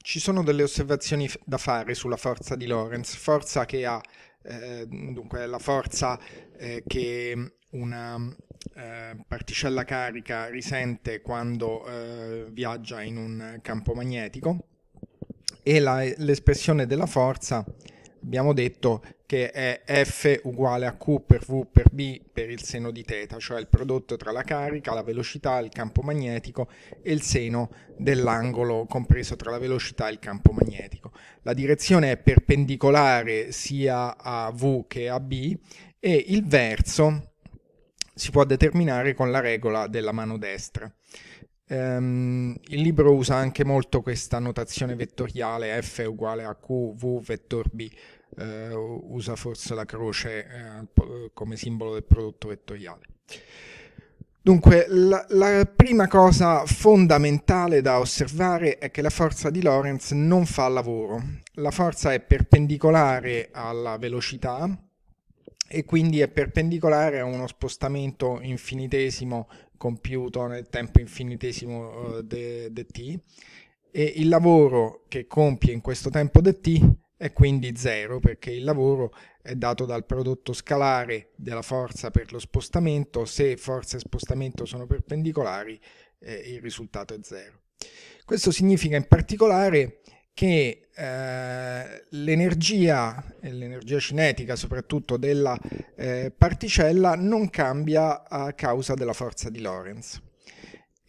Ci sono delle osservazioni da fare sulla forza di Lorenz, forza che ha, eh, dunque la forza eh, che una eh, particella carica risente quando eh, viaggia in un campo magnetico e la, l'espressione della forza, abbiamo detto, che è F uguale a Q per V per B per il seno di θ, cioè il prodotto tra la carica, la velocità, il campo magnetico e il seno dell'angolo compreso tra la velocità e il campo magnetico. La direzione è perpendicolare sia a V che a B e il verso si può determinare con la regola della mano destra. Um, il libro usa anche molto questa notazione vettoriale F uguale a Q, V, vettor B, eh, usa forse la croce eh, come simbolo del prodotto vettoriale. Dunque, la, la, prima cosa fondamentale da osservare è che la forza di Lorentz non fa lavoro. La forza è perpendicolare alla velocità e quindi è perpendicolare a uno spostamento infinitesimo compiuto nel tempo infinitesimo uh, eh, dt e il lavoro che compie in questo tempo dt è quindi zero perché il lavoro è dato dal prodotto scalare della forza per lo spostamento, se forza e spostamento sono perpendicolari eh, il risultato è zero. Questo significa in particolare che eh, l'energia, l'energia cinetica soprattutto della eh, particella, non cambia a causa della forza di Lorentz.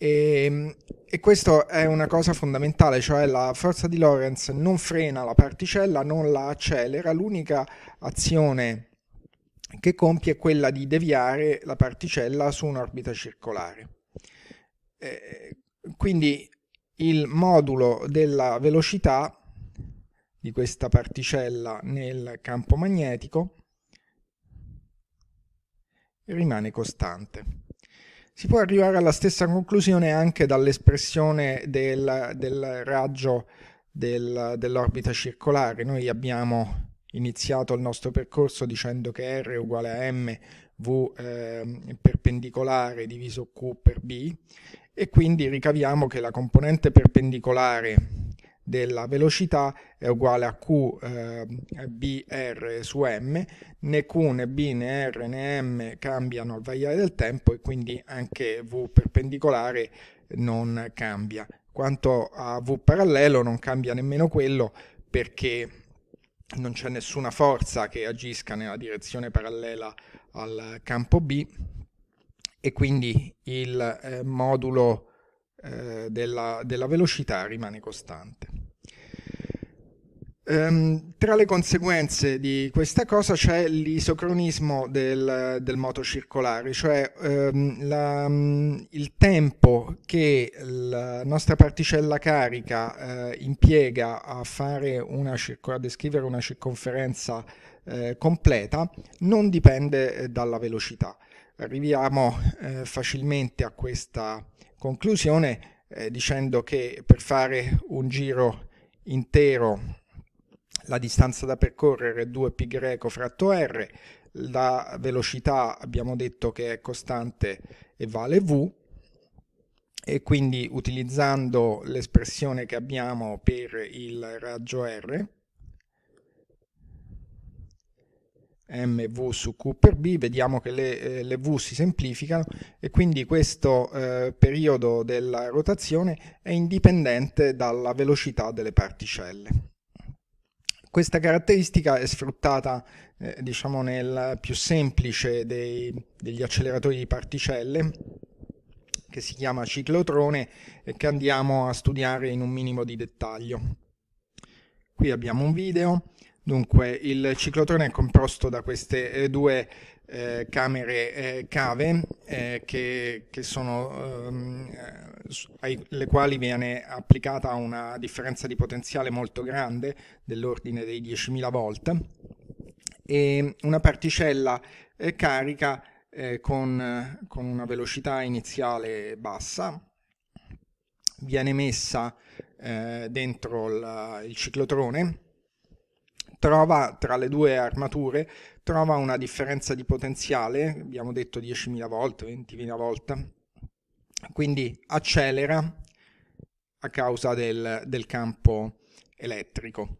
E, ehm, e questo è una cosa fondamentale, cioè la forza di Lorentz non frena la particella, non la accelera, l'unica azione che compie è quella di deviare la particella su un'orbita circolare. Eh, quindi il modulo della velocità di questa particella nel campo magnetico rimane costante. Si può arrivare alla stessa conclusione anche dall'espressione del, del raggio del, dell'orbita circolare. Noi abbiamo iniziato il nostro percorso dicendo che R è uguale a mv eh, perpendicolare diviso Q per B e quindi ricaviamo che la componente perpendicolare della velocità è uguale a QBR eh, su M, né Q né B né R né M cambiano al variare del tempo e quindi anche V perpendicolare non cambia. Quanto a V parallelo non cambia nemmeno quello perché non c'è nessuna forza che agisca nella direzione parallela al campo B e quindi il eh, modulo eh, della, della velocità rimane costante. Um, tra le conseguenze di questa cosa c'è l'isocronismo del, del moto circolare, cioè um, la, um, il tempo che la nostra particella carica uh, impiega a, una circo- a, descrivere una circonferenza uh, completa non dipende eh, dalla velocità. Arriviamo uh, facilmente a questa conclusione dicendo che per fare un giro intero la distanza da percorrere è 2π greco fratto r, la velocità abbiamo detto che è costante e vale v, e quindi utilizzando l'espressione che abbiamo per il raggio r, mv su q per b, vediamo che le, eh, le v si semplificano e quindi questo eh, periodo della rotazione è indipendente dalla velocità delle particelle questa caratteristica è sfruttata eh, diciamo nel più semplice dei, degli acceleratori di particelle che si chiama ciclotrone e che andiamo a studiare in un minimo di dettaglio. Qui abbiamo un video Dunque, il ciclotrone è composto da queste eh, due eh, camere eh, cave eh, che, che, sono ehm, eh, ai, le quali viene applicata una differenza di potenziale molto grande dell'ordine dei 10.000 volt e una particella eh, carica con, con, una velocità iniziale bassa viene messa dentro la, il ciclotrone trova tra le due armature trova una differenza di potenziale, abbiamo detto 10.000 volt, 20.000 volt, quindi accelera a causa del, del campo elettrico.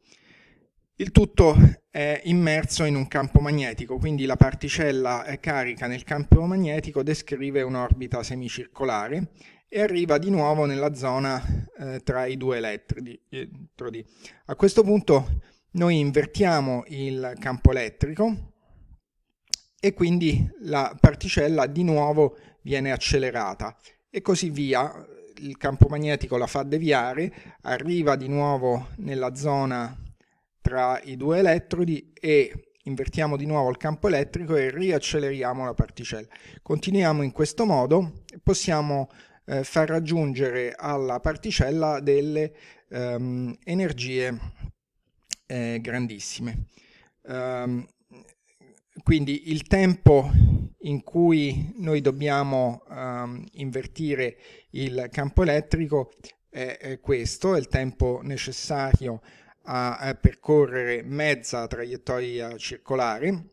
Il tutto è immerso in un campo magnetico, quindi la particella carica nel campo magnetico descrive un'orbita semicircolare e arriva di nuovo nella zona eh, tra i due elettrodi. A questo punto noi invertiamo il campo elettrico e quindi la particella di nuovo viene accelerata e così via. Il campo magnetico la fa deviare, arriva di nuovo nella zona tra i due elettrodi e invertiamo di nuovo il campo elettrico e riacceleriamo la particella. Continuiamo in questo modo e possiamo eh, far raggiungere alla particella delle ehm, energie eh, grandissime. Um, quindi il tempo in cui noi dobbiamo um, invertire il campo elettrico è, è, questo, è il tempo necessario a, a percorrere mezza traiettoria circolare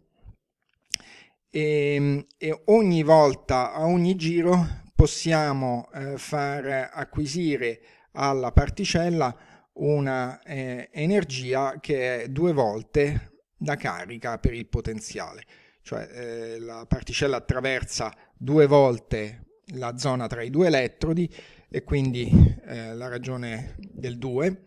e, ehm, e, ogni volta, a ogni giro, possiamo eh, far acquisire alla particella una eh, energia che è due volte la carica per il potenziale, cioè eh, la particella attraversa due volte la zona tra i due elettrodi e quindi eh, la ragione del 2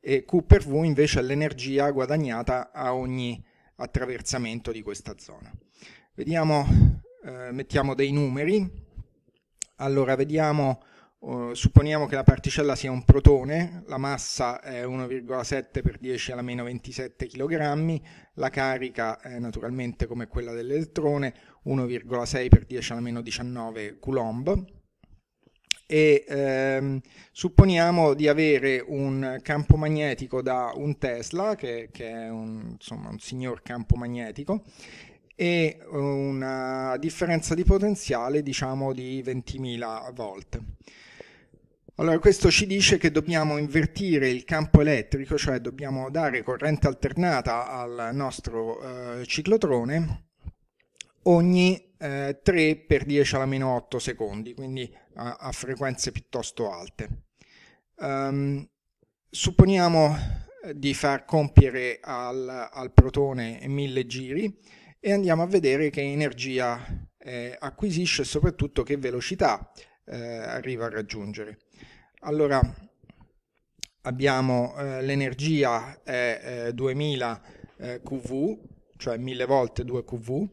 e Q per V invece è l'energia guadagnata a ogni attraversamento di questa zona. Vediamo, eh, mettiamo dei numeri, allora vediamo eh, supponiamo che la particella sia un protone, la massa è 1,7 per 10 alla meno 27 kg, la carica è naturalmente come quella dell'elettrone 1,6 per 10 alla meno 19 coulomb e ehm, supponiamo di avere un campo magnetico da un Tesla, che, che è un, insomma, un signor campo magnetico, e una differenza di potenziale diciamo di 20.000 volt. Allora, questo ci dice che dobbiamo invertire il campo elettrico, cioè dobbiamo dare corrente alternata al nostro eh, ciclotrone ogni eh, 3 per 10 alla meno 8 secondi, quindi a, a frequenze piuttosto alte. Um, supponiamo eh, di far compiere al, al protone 1000 giri e andiamo a vedere che energia eh, acquisisce e soprattutto che velocità eh, arriva a raggiungere. Allora, abbiamo eh, l'energia è eh, 2000 eh, kV, cioè 1000 volte 2 kV,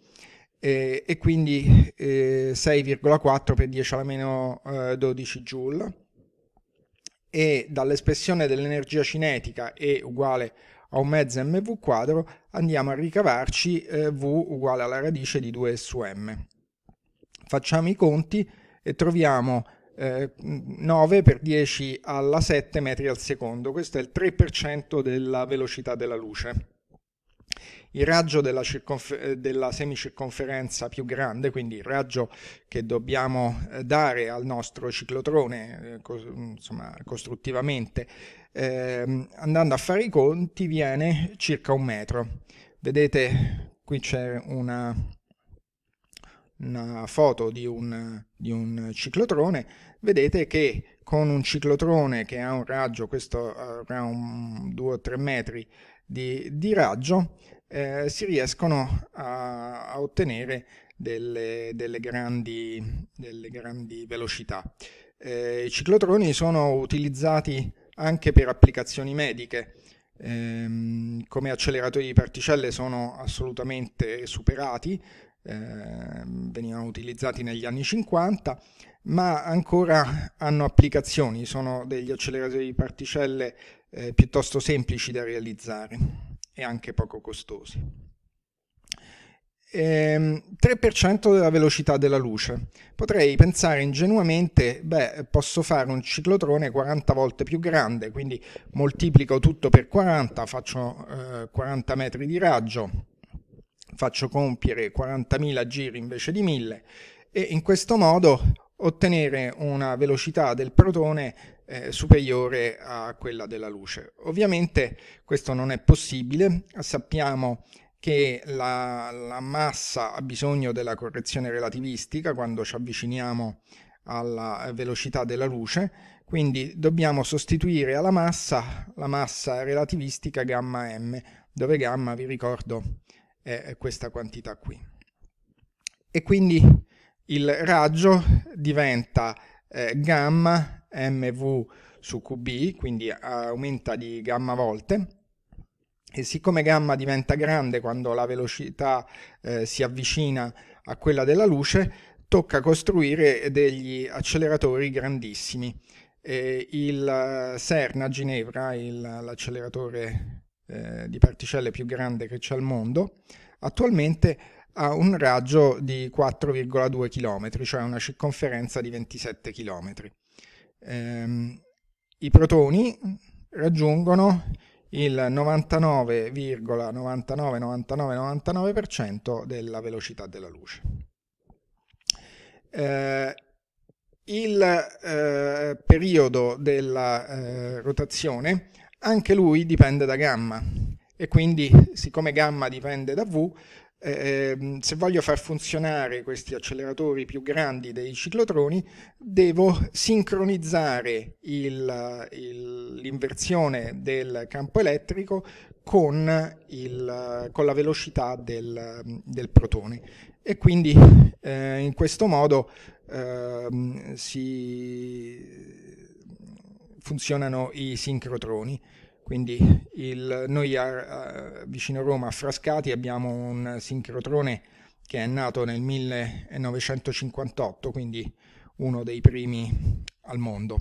e quindi 6,4 eh, per 10 alla meno 12 eh, joule e dall'espressione dell'energia cinetica E uguale a un mezzo mv quadro andiamo a ricavarci eh, V uguale alla radice di 2 su m. Facciamo i conti e troviamo 9 eh, per 10 alla 7 metri al secondo, questo è il 3% della velocità della luce. Il raggio della, circonfer- eh, della semicirconferenza più grande, quindi il raggio che dobbiamo eh, dare al nostro ciclotrone, insomma, costruttivamente, eh, andando a fare i conti, viene circa un metro. Vedete, qui c'è una, una foto di un, di un ciclotrone vedete che con un ciclotrone che ha un raggio, questo eh, avrà un 2 o 3 metri di, di raggio, eh, si riescono a, a ottenere delle, delle, grandi, delle, grandi, velocità. Eh, I ciclotroni sono utilizzati anche per applicazioni mediche, eh, come acceleratori di particelle sono assolutamente superati, Ehm, venivano utilizzati negli anni 50, ma ancora hanno applicazioni, sono degli acceleratori di particelle eh, piuttosto semplici da realizzare e anche poco costosi. Ehm, 3% della velocità della luce. Potrei pensare ingenuamente, beh, posso fare un ciclotrone 40 volte più grande, quindi moltiplico tutto per 40, faccio eh, 40 metri di raggio faccio compiere 40.000 giri invece di 1000 e in questo modo ottenere una velocità del protone eh, superiore a quella della luce. Ovviamente questo non è possibile, sappiamo che la, la massa ha bisogno della correzione relativistica quando ci avviciniamo alla velocità della luce, quindi dobbiamo sostituire alla massa la massa relativistica gamma m, dove gamma, vi ricordo, è questa quantità qui. E quindi il raggio diventa eh, gamma mv su qb, quindi aumenta di gamma volte, e siccome gamma diventa grande quando la velocità eh, si avvicina a quella della luce, tocca costruire degli acceleratori grandissimi. Eh, il CERN a Ginevra, l'acceleratore eh, di particelle più grande che c'è al mondo, attualmente ha un raggio di 4,2 km, cioè una circonferenza di 27 km. Ehm, I protoni raggiungono il 99,999999% della velocità della luce. Eh, il eh, periodo della eh, rotazione anche lui dipende da gamma e quindi siccome gamma dipende da V, eh, ehm, se voglio far funzionare questi acceleratori più grandi dei ciclotroni, devo sincronizzare l'inversione del campo elettrico con, il, con la velocità del, del, protone. E quindi eh, in questo modo eh, si, funzionano i sincrotroni. Quindi il, noi a, a, vicino Roma a Frascati abbiamo un sincrotrone che è nato nel 1958, quindi uno dei primi al mondo.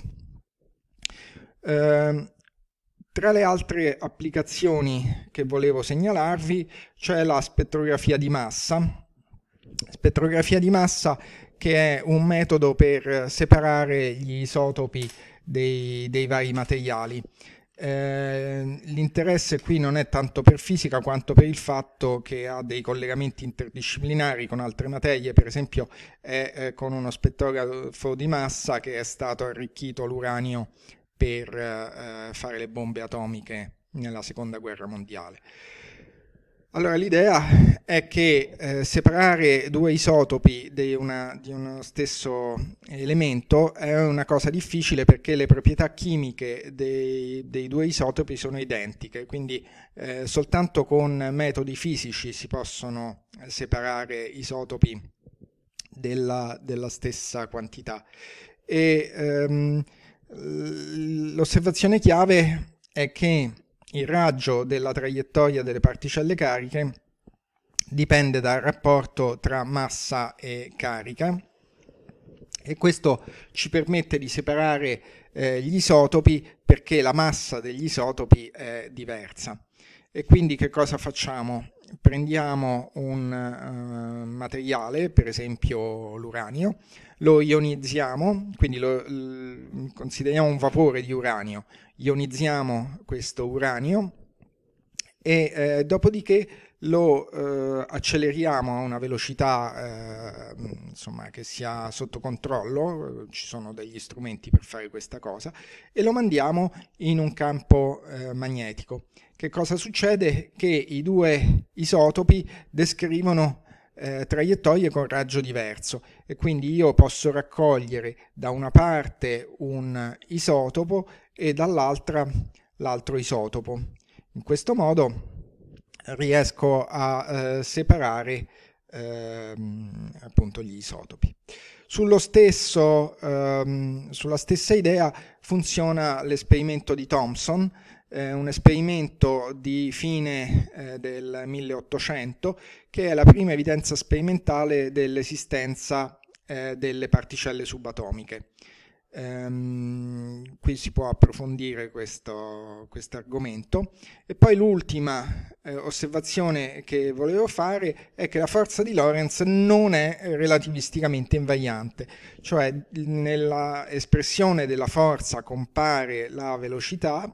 Eh, tra le altre applicazioni che volevo segnalarvi c'è la spettrografia di massa. Spettrografia di massa che è un metodo per separare gli isotopi dei, dei vari materiali. Eh, l'interesse qui non è tanto per fisica quanto per il fatto che ha dei collegamenti interdisciplinari con altre materie, per esempio è eh, con uno spettrografo di massa che è stato arricchito l'uranio per eh, fare le bombe atomiche nella seconda guerra mondiale. Allora, l'idea è che eh, separare due isotopi di, una, di, uno stesso elemento è una cosa difficile perché le proprietà chimiche dei, dei due isotopi sono identiche, quindi eh, soltanto con metodi fisici si possono separare isotopi della, della stessa quantità. E, ehm, l'osservazione chiave è che il raggio della traiettoria delle particelle cariche dipende dal rapporto tra massa e carica e questo ci permette di separare eh, gli isotopi perché la massa degli isotopi è diversa. E quindi che cosa facciamo? prendiamo un uh, materiale, per esempio l'uranio, lo ionizziamo, quindi lo, consideriamo un vapore di uranio, ionizziamo questo uranio e eh, dopodiché lo eh, acceleriamo a una velocità eh, insomma, che sia sotto controllo, eh, ci sono degli strumenti per fare questa cosa, e lo mandiamo in un campo eh, magnetico che cosa succede? Che i due isotopi descrivono eh, traiettorie con raggio diverso e quindi io posso raccogliere da una parte un isotopo e dall'altra l'altro isotopo. In questo modo riesco a eh, separare eh, appunto gli isotopi. Stesso, ehm, sulla stessa idea funziona l'esperimento di Thomson eh, un esperimento di fine eh, del 1800 che è la prima evidenza sperimentale dell'esistenza eh, delle particelle subatomiche. Ehm, qui si può approfondire questo argomento. E poi l'ultima eh, osservazione che volevo fare è che la forza di Lorentz non è relativisticamente invariante, cioè nella espressione della forza compare la velocità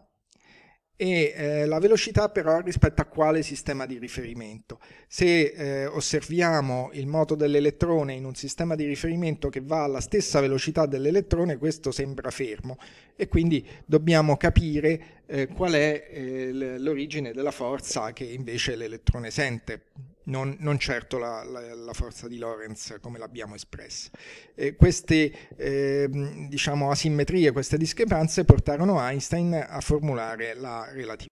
e eh, la velocità però rispetto a quale sistema di riferimento. Se eh, osserviamo il moto dell'elettrone in un sistema di riferimento che va alla stessa velocità dell'elettrone, questo sembra fermo e quindi dobbiamo capire eh, qual è eh, l'origine della forza che invece l'elettrone sente non, non certo la, la, la, forza di Lorenz come l'abbiamo espressa. Eh, queste eh, diciamo, asimmetrie, queste discrepanze portarono Einstein a formulare la relatività.